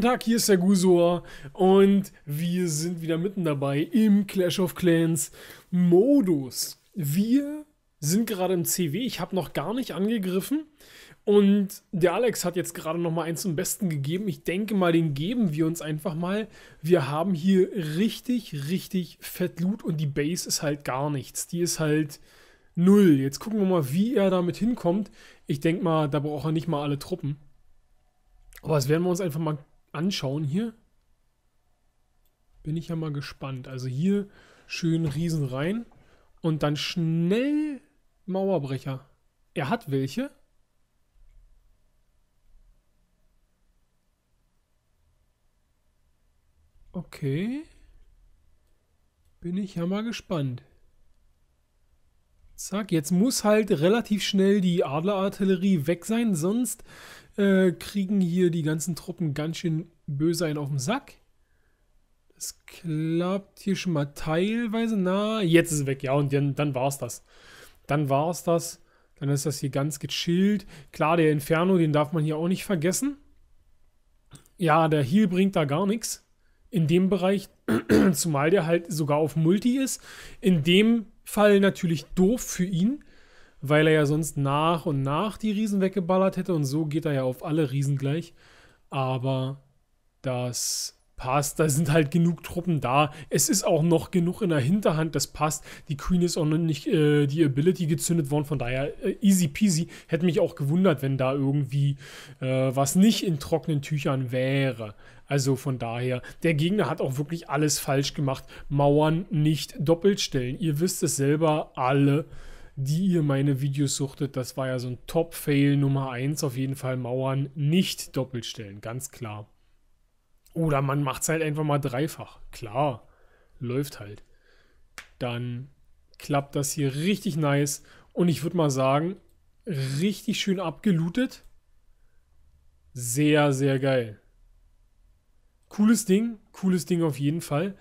Guten Tag, hier ist der Gusor und wir sind wieder mitten dabei im Clash of Clans Modus. Wir sind gerade im CW, ich habe noch gar nicht angegriffen und der Alex hat jetzt gerade noch mal eins zum Besten gegeben. Ich denke mal, den geben wir uns einfach mal. Wir haben hier richtig, richtig fett Loot und die Base ist halt gar nichts. Die ist halt null. Jetzt gucken wir mal, wie er damit hinkommt. Ich denke mal, da braucht er nicht mal alle Truppen. Aber das werden wir uns einfach mal anschauen hier. Bin ich ja mal gespannt. Also hier schön Riesen rein und dann schnell Mauerbrecher. Er hat welche. Okay. Bin ich ja mal gespannt. Zack, jetzt muss halt relativ schnell die Adlerartillerie weg sein, sonst äh, kriegen hier die ganzen Truppen ganz schön böse einen auf den Sack. Es klappt hier schon mal teilweise. Na, jetzt ist es weg. Ja, und dann, dann war es das. Dann war es das. Dann ist das hier ganz gechillt. Klar, der Inferno, den darf man hier auch nicht vergessen. Ja, der Heal bringt da gar nichts. In dem Bereich, zumal der halt sogar auf Multi ist. In dem Fall natürlich doof für ihn weil er ja sonst nach und nach die Riesen weggeballert hätte und so geht er ja auf alle Riesen gleich. Aber das passt, da sind halt genug Truppen da. Es ist auch noch genug in der Hinterhand, das passt. Die Queen ist auch noch nicht äh, die Ability gezündet worden, von daher äh, easy peasy. Hätte mich auch gewundert, wenn da irgendwie äh, was nicht in trockenen Tüchern wäre. Also von daher, der Gegner hat auch wirklich alles falsch gemacht. Mauern nicht doppelt stellen. Ihr wisst es selber alle die ihr meine Videos suchtet. Das war ja so ein Top-Fail Nummer 1. Auf jeden Fall Mauern nicht doppelt stellen, ganz klar. Oder man macht es halt einfach mal dreifach. Klar, läuft halt. Dann klappt das hier richtig nice. Und ich würde mal sagen, richtig schön abgelootet. Sehr, sehr geil. Cooles Ding, cooles Ding auf jeden Fall.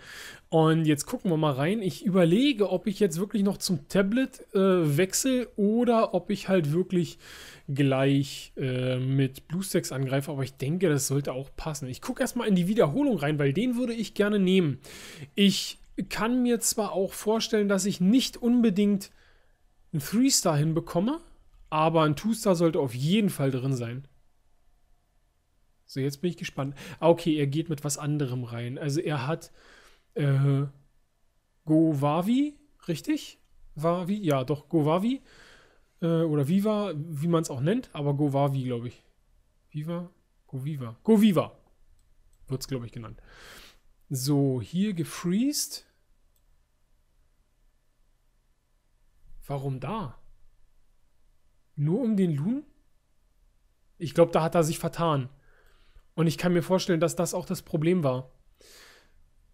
Und jetzt gucken wir mal rein. Ich überlege, ob ich jetzt wirklich noch zum Tablet äh, wechsle oder ob ich halt wirklich gleich äh, mit BlueStacks angreife. Aber ich denke, das sollte auch passen. Ich gucke erstmal in die Wiederholung rein, weil den würde ich gerne nehmen. Ich kann mir zwar auch vorstellen, dass ich nicht unbedingt einen 3-Star hinbekomme, aber ein 2-Star sollte auf jeden Fall drin sein. So, jetzt bin ich gespannt. Ah, okay, er geht mit was anderem rein. Also er hat äh, Govavi, richtig? Wavi? Ja, doch, Govavi. Äh, oder Viva, wie man es auch nennt, aber Govavi, glaube ich. Viva? Goviva. Goviva wird es, glaube ich, genannt. So, hier gefreezed. Warum da? Nur um den Loon? Ich glaube, da hat er sich vertan. Und ich kann mir vorstellen, dass das auch das Problem war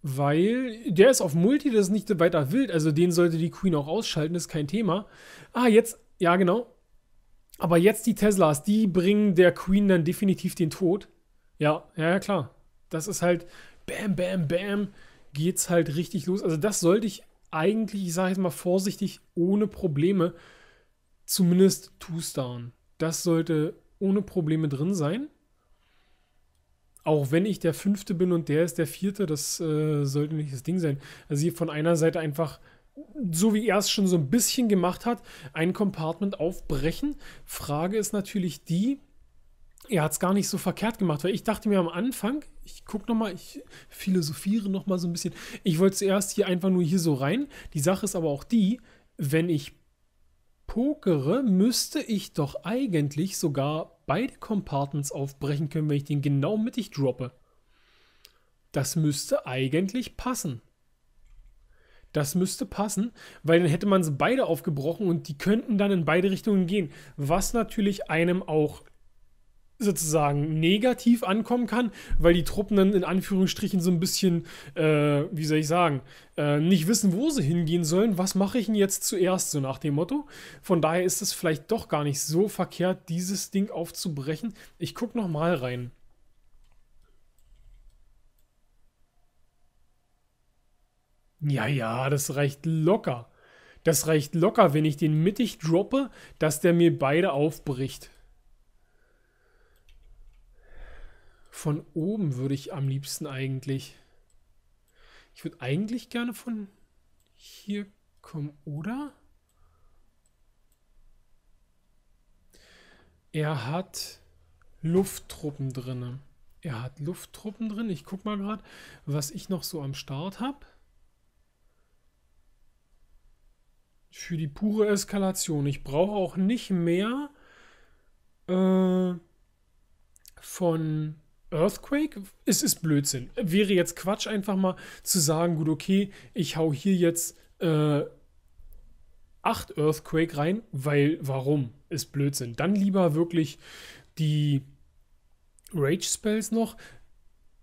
weil der ist auf Multi, das ist nicht weiter wild. Also den sollte die Queen auch ausschalten, ist kein Thema. Ah, jetzt, ja genau. Aber jetzt die Teslas, die bringen der Queen dann definitiv den Tod. Ja, ja, ja klar. Das ist halt, bam, bam, bam, geht's halt richtig los. Also das sollte ich eigentlich, ich sage jetzt mal vorsichtig, ohne Probleme, zumindest two -Starren. Das sollte ohne Probleme drin sein auch wenn ich der Fünfte bin und der ist der Vierte, das äh, sollte nicht das Ding sein. Also hier von einer Seite einfach, so wie er es schon so ein bisschen gemacht hat, ein Compartment aufbrechen. Frage ist natürlich die, er hat es gar nicht so verkehrt gemacht, weil ich dachte mir am Anfang, ich gucke nochmal, ich philosophiere nochmal so ein bisschen. Ich wollte zuerst hier einfach nur hier so rein. Die Sache ist aber auch die, wenn ich pokere, müsste ich doch eigentlich sogar beide Compartments aufbrechen können, wenn ich den genau mittig droppe. Das müsste eigentlich passen. Das müsste passen, weil dann hätte man sie beide aufgebrochen und die könnten dann in beide Richtungen gehen, was natürlich einem auch sozusagen negativ ankommen kann, weil die Truppen dann in Anführungsstrichen so ein bisschen, äh, wie soll ich sagen, äh, nicht wissen, wo sie hingehen sollen. Was mache ich denn jetzt zuerst, so nach dem Motto. Von daher ist es vielleicht doch gar nicht so verkehrt, dieses Ding aufzubrechen. Ich gucke nochmal rein. Ja, ja, das reicht locker. Das reicht locker, wenn ich den mittig droppe, dass der mir beide aufbricht. Von oben würde ich am liebsten eigentlich. Ich würde eigentlich gerne von hier kommen, oder? Er hat Lufttruppen drin. Er hat Lufttruppen drin. Ich guck mal gerade, was ich noch so am Start habe. Für die pure Eskalation. Ich brauche auch nicht mehr äh, von Earthquake? Es ist Blödsinn. Wäre jetzt Quatsch, einfach mal zu sagen, gut, okay, ich hau hier jetzt äh, 8 Earthquake rein, weil warum? Ist Blödsinn. Dann lieber wirklich die Rage Spells noch,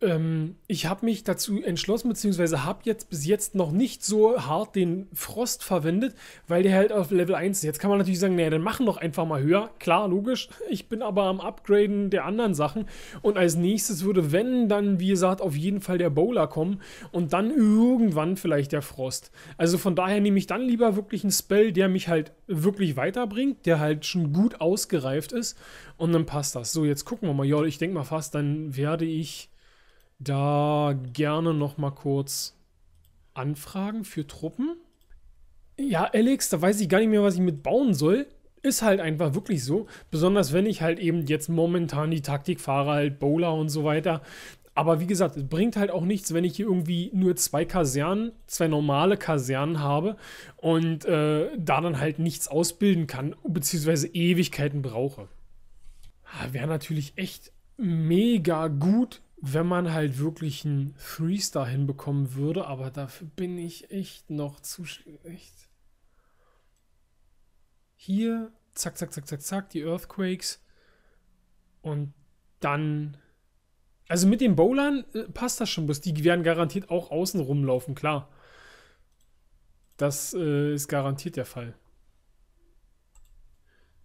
ähm, ich habe mich dazu entschlossen, beziehungsweise habe jetzt bis jetzt noch nicht so hart den Frost verwendet, weil der halt auf Level 1 ist. Jetzt kann man natürlich sagen, naja, dann machen doch einfach mal höher. Klar, logisch. Ich bin aber am Upgraden der anderen Sachen. Und als nächstes würde, wenn, dann, wie gesagt, auf jeden Fall der Bowler kommen und dann irgendwann vielleicht der Frost. Also von daher nehme ich dann lieber wirklich einen Spell, der mich halt wirklich weiterbringt, der halt schon gut ausgereift ist und dann passt das. So, jetzt gucken wir mal. Ja, ich denke mal fast, dann werde ich da gerne noch mal kurz anfragen für Truppen. Ja, Alex, da weiß ich gar nicht mehr, was ich mit bauen soll. Ist halt einfach wirklich so. Besonders wenn ich halt eben jetzt momentan die Taktik fahre, halt Bowler und so weiter. Aber wie gesagt, es bringt halt auch nichts, wenn ich hier irgendwie nur zwei Kasernen, zwei normale Kasernen habe und äh, da dann halt nichts ausbilden kann, beziehungsweise Ewigkeiten brauche. Ah, Wäre natürlich echt mega gut, wenn man halt wirklich einen Three-Star hinbekommen würde, aber dafür bin ich echt noch zu schlecht. Hier, zack, zack, zack, zack, zack, die Earthquakes. Und dann. Also mit den Bowlern äh, passt das schon bloß. Die werden garantiert auch außen rumlaufen, klar. Das äh, ist garantiert der Fall.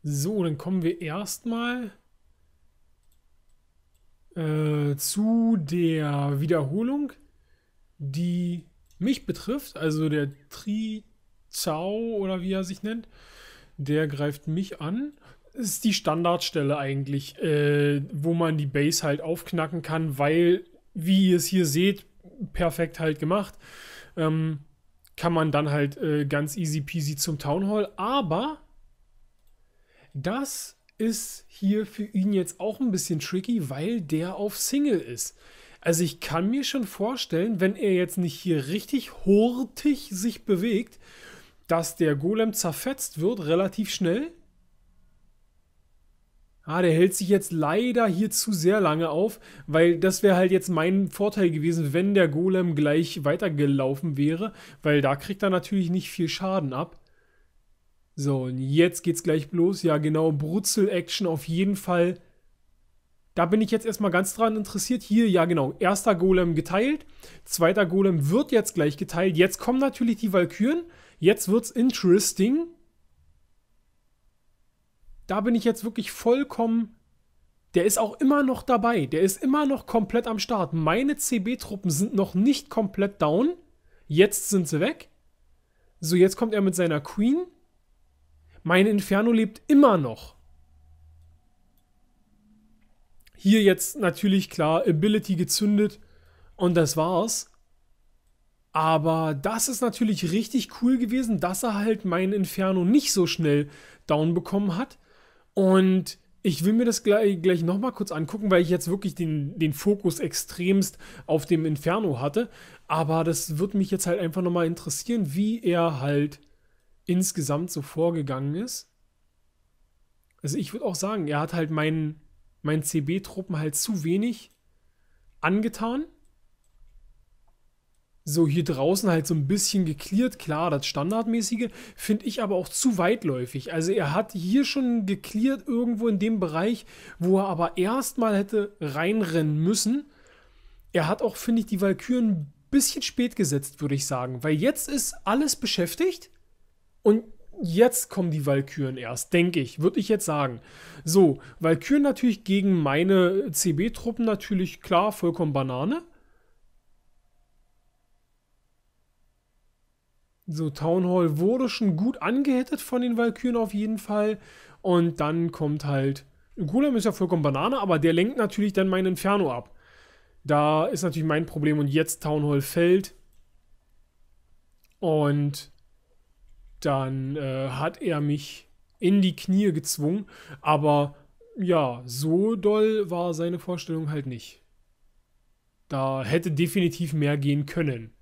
So, dann kommen wir erstmal äh, zu der Wiederholung, die mich betrifft, also der Tri Zau oder wie er sich nennt, der greift mich an. Ist die Standardstelle eigentlich, äh, wo man die Base halt aufknacken kann, weil, wie ihr es hier seht, perfekt halt gemacht. Ähm, kann man dann halt äh, ganz easy peasy zum Town Hall. Aber das ist hier für ihn jetzt auch ein bisschen tricky, weil der auf Single ist. Also ich kann mir schon vorstellen, wenn er jetzt nicht hier richtig hurtig sich bewegt, dass der Golem zerfetzt wird relativ schnell. Ah, der hält sich jetzt leider hier zu sehr lange auf, weil das wäre halt jetzt mein Vorteil gewesen, wenn der Golem gleich weitergelaufen wäre, weil da kriegt er natürlich nicht viel Schaden ab. So, und jetzt geht's gleich bloß. Ja, genau, Brutzel-Action auf jeden Fall. Da bin ich jetzt erstmal ganz dran interessiert. Hier, ja genau, erster Golem geteilt, zweiter Golem wird jetzt gleich geteilt. Jetzt kommen natürlich die Valkyren. Jetzt wird's interesting. Da bin ich jetzt wirklich vollkommen... Der ist auch immer noch dabei. Der ist immer noch komplett am Start. Meine CB-Truppen sind noch nicht komplett down. Jetzt sind sie weg. So, jetzt kommt er mit seiner Queen. Mein Inferno lebt immer noch. Hier jetzt natürlich klar Ability gezündet und das war's. Aber das ist natürlich richtig cool gewesen, dass er halt mein Inferno nicht so schnell down bekommen hat. Und ich will mir das gleich, gleich nochmal kurz angucken, weil ich jetzt wirklich den, den Fokus extremst auf dem Inferno hatte. Aber das wird mich jetzt halt einfach nochmal interessieren, wie er halt insgesamt so vorgegangen ist. Also ich würde auch sagen, er hat halt meinen mein CB-Truppen halt zu wenig angetan. So hier draußen halt so ein bisschen geklärt, klar, das Standardmäßige, finde ich aber auch zu weitläufig. Also er hat hier schon geklärt irgendwo in dem Bereich, wo er aber erstmal hätte reinrennen müssen. Er hat auch, finde ich, die Valkyren ein bisschen spät gesetzt, würde ich sagen. Weil jetzt ist alles beschäftigt und jetzt kommen die Valkyren erst, denke ich, würde ich jetzt sagen. So, Valkyren natürlich gegen meine CB-Truppen natürlich klar, vollkommen Banane. So, Town Hall wurde schon gut angehittet von den Valkyren auf jeden Fall. Und dann kommt halt. Golem ist ja vollkommen Banane, aber der lenkt natürlich dann mein Inferno ab. Da ist natürlich mein Problem. Und jetzt Town Hall fällt. Und dann äh, hat er mich in die Knie gezwungen. Aber ja, so doll war seine Vorstellung halt nicht. Da hätte definitiv mehr gehen können.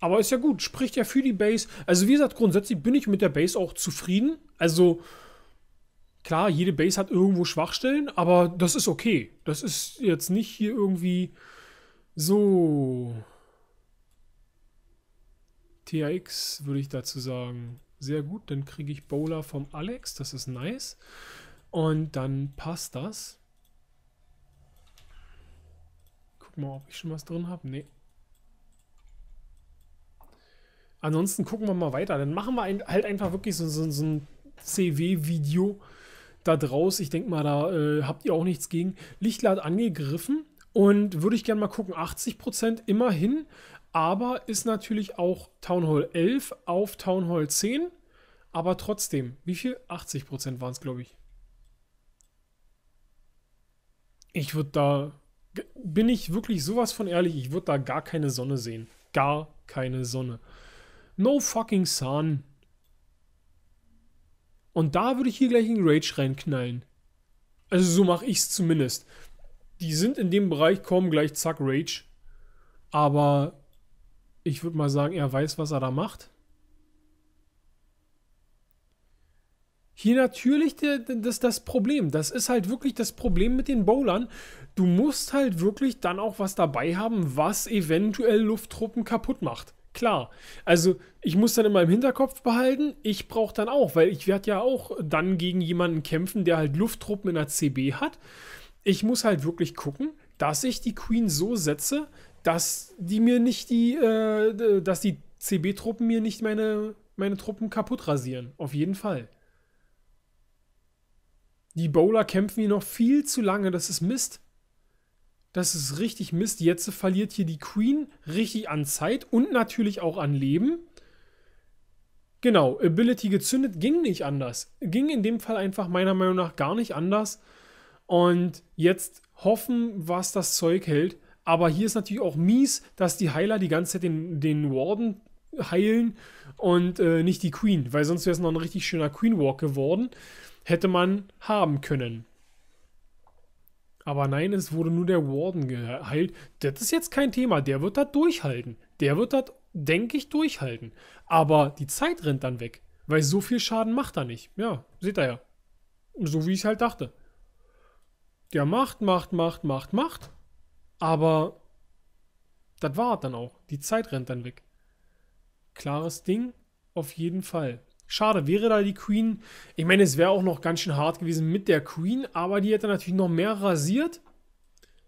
Aber ist ja gut, spricht ja für die Base. Also wie gesagt, grundsätzlich bin ich mit der Base auch zufrieden. Also klar, jede Base hat irgendwo Schwachstellen, aber das ist okay. Das ist jetzt nicht hier irgendwie so THX würde ich dazu sagen. Sehr gut, dann kriege ich Bowler vom Alex, das ist nice. Und dann passt das. Guck mal, ob ich schon was drin habe. Nee. Ansonsten gucken wir mal weiter. Dann machen wir ein, halt einfach wirklich so, so, so ein CW-Video da draus. Ich denke mal, da äh, habt ihr auch nichts gegen. Lichtlad angegriffen und würde ich gerne mal gucken. 80% immerhin, aber ist natürlich auch Town Hall 11 auf Town Hall 10. Aber trotzdem, wie viel? 80% waren es, glaube ich. Ich würde da, bin ich wirklich sowas von ehrlich, ich würde da gar keine Sonne sehen. Gar keine Sonne. No fucking sun. Und da würde ich hier gleich in Rage reinknallen. Also so mache ich es zumindest. Die sind in dem Bereich, kommen gleich zack Rage. Aber ich würde mal sagen, er weiß, was er da macht. Hier natürlich das, das Problem. Das ist halt wirklich das Problem mit den Bowlern. Du musst halt wirklich dann auch was dabei haben, was eventuell Lufttruppen kaputt macht. Klar. Also ich muss dann immer im Hinterkopf behalten, ich brauche dann auch, weil ich werde ja auch dann gegen jemanden kämpfen, der halt Lufttruppen in der CB hat. Ich muss halt wirklich gucken, dass ich die Queen so setze, dass die mir nicht die, äh, dass die CB-Truppen mir nicht meine, meine Truppen kaputt rasieren. Auf jeden Fall. Die Bowler kämpfen hier noch viel zu lange. Das ist Mist. Das ist richtig Mist. Jetzt verliert hier die Queen richtig an Zeit und natürlich auch an Leben. Genau, Ability gezündet ging nicht anders. Ging in dem Fall einfach meiner Meinung nach gar nicht anders. Und jetzt hoffen, was das Zeug hält, aber hier ist natürlich auch mies, dass die Heiler die ganze Zeit den, den Warden heilen und äh, nicht die Queen, weil sonst wäre es noch ein richtig schöner Queen Walk geworden. Hätte man haben können. Aber nein, es wurde nur der Warden geheilt. Das ist jetzt kein Thema. Der wird das durchhalten. Der wird das, denke ich, durchhalten. Aber die Zeit rennt dann weg, weil so viel Schaden macht er nicht. Ja, seht ihr ja. So wie ich es halt dachte. Der macht, macht, macht, macht, macht. Aber das war dann auch. Die Zeit rennt dann weg. Klares Ding, auf jeden Fall. Schade, wäre da die Queen. Ich meine, es wäre auch noch ganz schön hart gewesen mit der Queen, aber die hätte natürlich noch mehr rasiert.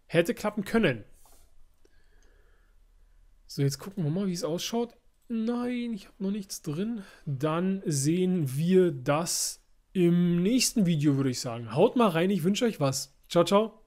Hätte klappen können. So, jetzt gucken wir mal, wie es ausschaut. Nein, ich habe noch nichts drin. Dann sehen wir das im nächsten Video, würde ich sagen. Haut mal rein, ich wünsche euch was. Ciao, ciao.